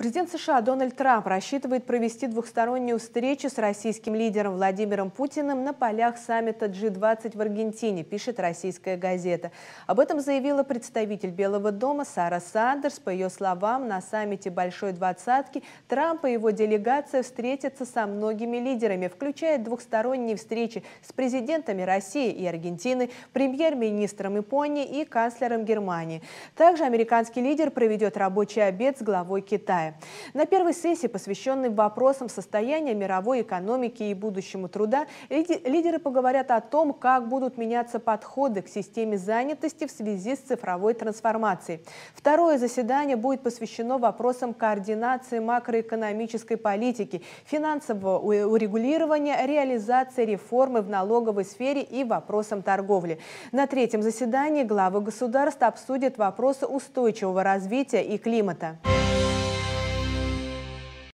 Президент США Дональд Трамп рассчитывает провести двухстороннюю встречу с российским лидером Владимиром Путиным на полях саммита G20 в Аргентине, пишет российская газета. Об этом заявила представитель Белого дома Сара Сандерс. По ее словам, на саммите Большой Двадцатки Трамп и его делегация встретятся со многими лидерами, включая двухсторонние встречи с президентами России и Аргентины, премьер-министром Японии и канцлером Германии. Также американский лидер проведет рабочий обед с главой Китая. На первой сессии, посвященной вопросам состояния мировой экономики и будущему труда, лидеры поговорят о том, как будут меняться подходы к системе занятости в связи с цифровой трансформацией. Второе заседание будет посвящено вопросам координации макроэкономической политики, финансового урегулирования, реализации реформы в налоговой сфере и вопросам торговли. На третьем заседании главы государств обсудят вопросы устойчивого развития и климата.